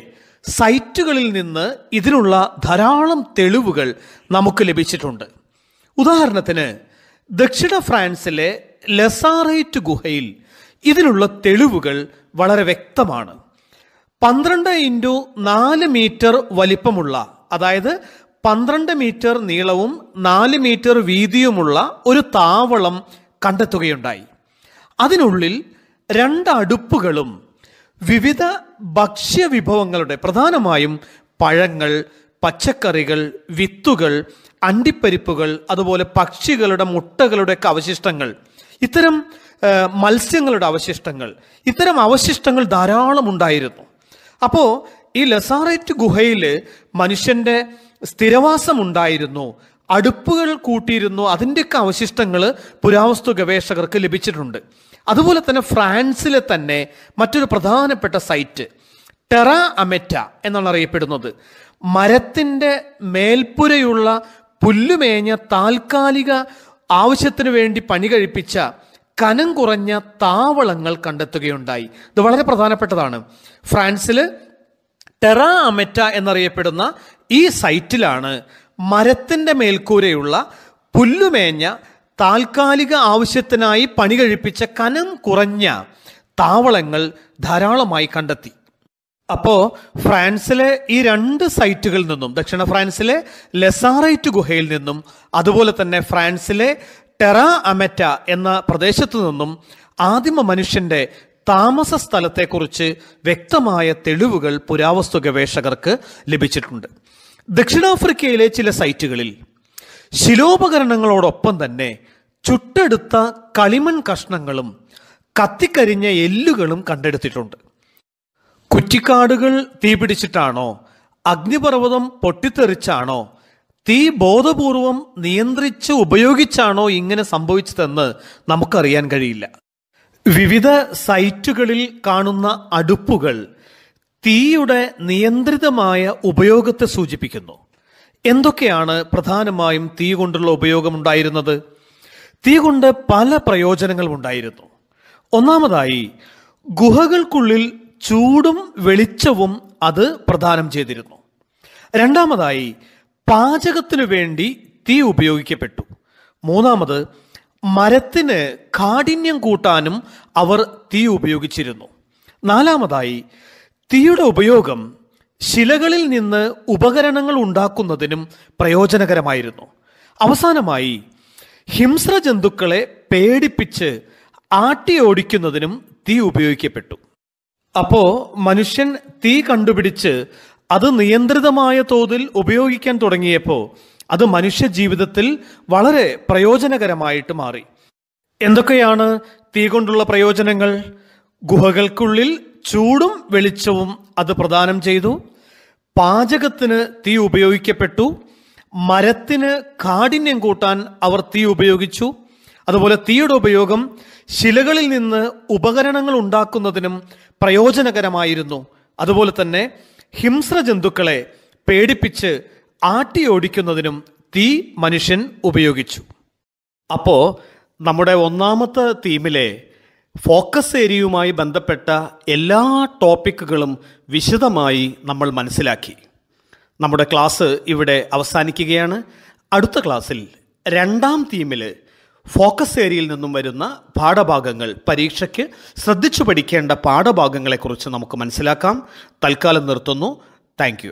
സൈറ്റുകളിൽ നിന്ന് ഇതിനുള്ള ധാരാളം തെളിവുകൾ നമുക്ക് ലഭിച്ചിട്ടുണ്ട് ഉദാഹരണത്തിന് ദക്ഷിണ ഫ്രാൻസിലെ ലെസാറേറ്റ് ഗുഹയിൽ ഇതിനുള്ള തെളിവുകൾ വളരെ വ്യക്തമാണ് പന്ത്രണ്ട് ഇൻറ്റു നാല് മീറ്റർ വലിപ്പമുള്ള അതായത് പന്ത്രണ്ട് മീറ്റർ നീളവും നാല് മീറ്റർ വീതിയുമുള്ള ഒരു താവളം കണ്ടെത്തുകയുണ്ടായി അതിനുള്ളിൽ രണ്ട് അടുപ്പുകളും വിവിധ ഭക്ഷ്യവിഭവങ്ങളുടെ പ്രധാനമായും പഴങ്ങൾ പച്ചക്കറികൾ വിത്തുകൾ അണ്ടിപ്പരിപ്പുകൾ അതുപോലെ പക്ഷികളുടെ മുട്ടകളുടെ ഒക്കെ അവശിഷ്ടങ്ങൾ ഇത്തരം മത്സ്യങ്ങളുടെ അവശിഷ്ടങ്ങൾ ഇത്തരം അവശിഷ്ടങ്ങൾ ധാരാളം ഉണ്ടായിരുന്നു അപ്പോൾ ഈ ലസാറേറ്റ് ഗുഹയിൽ മനുഷ്യൻ്റെ സ്ഥിരവാസമുണ്ടായിരുന്നു അടുപ്പുകൾ കൂട്ടിയിരുന്നു അതിൻ്റെയൊക്കെ അവശിഷ്ടങ്ങൾ പുരാവസ്തു ഗവേഷകർക്ക് ലഭിച്ചിട്ടുണ്ട് അതുപോലെ തന്നെ ഫ്രാൻസിലെ തന്നെ മറ്റൊരു പ്രധാനപ്പെട്ട സൈറ്റ് ടെറ അമെറ്റ എന്നാണ് അറിയപ്പെടുന്നത് മരത്തിൻ്റെ മേൽപ്പുരയുള്ള പുല്ലുമേഞ്ഞ താൽക്കാലിക ആവശ്യത്തിന് വേണ്ടി പണി കഴിപ്പിച്ച കനം കുറഞ്ഞ താവളങ്ങൾ കണ്ടെത്തുകയുണ്ടായി ഇത് വളരെ പ്രധാനപ്പെട്ടതാണ് ഫ്രാൻസിൽ ടെറ അമെറ്റ എന്നറിയപ്പെടുന്ന ഈ സൈറ്റിലാണ് മരത്തിൻ്റെ മേൽക്കൂരയുള്ള പുല്ലുമേഞ്ഞ താൽക്കാലിക ആവശ്യത്തിനായി പണി കഴിപ്പിച്ച കനം കുറഞ്ഞ താവളങ്ങൾ ധാരാളമായി കണ്ടെത്തി അപ്പോൾ ഫ്രാൻസിലെ ഈ രണ്ട് സൈറ്റുകളിൽ നിന്നും ദക്ഷിണ ഫ്രാൻസിലെ ലെസാറൈറ്റ് ഗുഹയിൽ നിന്നും അതുപോലെ തന്നെ ഫ്രാൻസിലെ ടെറ അമെറ്റ എന്ന പ്രദേശത്തു നിന്നും ആദിമ മനുഷ്യന്റെ താമസ സ്ഥലത്തെക്കുറിച്ച് വ്യക്തമായ തെളിവുകൾ പുരാവസ്തു ഗവേഷകർക്ക് ലഭിച്ചിട്ടുണ്ട് ദക്ഷിണാഫ്രിക്കയിലെ ചില സൈറ്റുകളിൽ ശിലോപകരണങ്ങളോടൊപ്പം തന്നെ ചുട്ടെടുത്ത കളിമൺ കഷ്ണങ്ങളും കത്തിക്കരിഞ്ഞ എല്ലുകളും കണ്ടെടുത്തിട്ടുണ്ട് കുറ്റിക്കാടുകൾ തീപിടിച്ചിട്ടാണോ അഗ്നിപർവ്വതം പൊട്ടിത്തെറിച്ചാണോ തീ ബോധപൂർവം നിയന്ത്രിച്ച് ഉപയോഗിച്ചാണോ ഇങ്ങനെ സംഭവിച്ചതെന്ന് നമുക്കറിയാൻ കഴിയില്ല വിവിധ സൈറ്റുകളിൽ കാണുന്ന അടുപ്പുകൾ തീയുടെ നിയന്ത്രിതമായ ഉപയോഗത്തെ സൂചിപ്പിക്കുന്നു എന്തൊക്കെയാണ് പ്രധാനമായും തീ കൊണ്ടുള്ള ഉപയോഗമുണ്ടായിരുന്നത് തീ കൊണ്ട് പല പ്രയോജനങ്ങളും ഉണ്ടായിരുന്നു ഒന്നാമതായി ഗുഹകൾക്കുള്ളിൽ ചൂടും വെളിച്ചവും അത് പ്രദാനം ചെയ്തിരുന്നു രണ്ടാമതായി പാചകത്തിനു വേണ്ടി തീ ഉപയോഗിക്കപ്പെട്ടു മൂന്നാമത് മരത്തിന് കാഠിന്യം കൂട്ടാനും അവർ തീ ഉപയോഗിച്ചിരുന്നു നാലാമതായി തീയുടെ ഉപയോഗം ശിലകളിൽ നിന്ന് ഉപകരണങ്ങൾ ഉണ്ടാക്കുന്നതിനും പ്രയോജനകരമായിരുന്നു അവസാനമായി ഹിംസ്ര ജന്തുക്കളെ പേടിപ്പിച്ച് ആട്ടിയോടിക്കുന്നതിനും തീ ഉപയോഗിക്കപ്പെട്ടു അപ്പോൾ മനുഷ്യൻ തീ കണ്ടുപിടിച്ച് അത് നിയന്ത്രിതമായ തോതിൽ ഉപയോഗിക്കാൻ തുടങ്ങിയപ്പോൾ അത് മനുഷ്യ ജീവിതത്തിൽ വളരെ പ്രയോജനകരമായിട്ട് മാറി എന്തൊക്കെയാണ് തീ കൊണ്ടുള്ള പ്രയോജനങ്ങൾ ഗുഹകൾക്കുള്ളിൽ ചൂടും വെളിച്ചവും അത് പ്രദാനം ചെയ്തു പാചകത്തിന് തീ ഉപയോഗിക്കപ്പെട്ടു മരത്തിന് കാഠിന്യം കൂട്ടാൻ അവർ തീ ഉപയോഗിച്ചു അതുപോലെ തീയുടെ ഉപയോഗം ശിലകളിൽ നിന്ന് ഉപകരണങ്ങൾ ഉണ്ടാക്കുന്നതിനും പ്രയോജനകരമായിരുന്നു അതുപോലെ തന്നെ ഹിംസ്ര ജന്തുക്കളെ പേടിപ്പിച്ച് ആട്ടിയോടിക്കുന്നതിനും തീ മനുഷ്യൻ ഉപയോഗിച്ചു അപ്പോൾ നമ്മുടെ ഒന്നാമത്തെ തീമിലെ ഫോക്കസ് ഏരിയയുമായി ബന്ധപ്പെട്ട എല്ലാ ടോപ്പിക്കുകളും വിശദമായി നമ്മൾ മനസ്സിലാക്കി നമ്മുടെ ക്ലാസ് ഇവിടെ അവസാനിക്കുകയാണ് അടുത്ത ക്ലാസ്സിൽ രണ്ടാം തീമിൽ ഫോക്കസ് ഏരിയയിൽ നിന്നും വരുന്ന പാഠഭാഗങ്ങൾ പരീക്ഷയ്ക്ക് ശ്രദ്ധിച്ചു പഠിക്കേണ്ട പാഠഭാഗങ്ങളെക്കുറിച്ച് നമുക്ക് മനസ്സിലാക്കാം തൽക്കാലം നിർത്തുന്നു താങ്ക്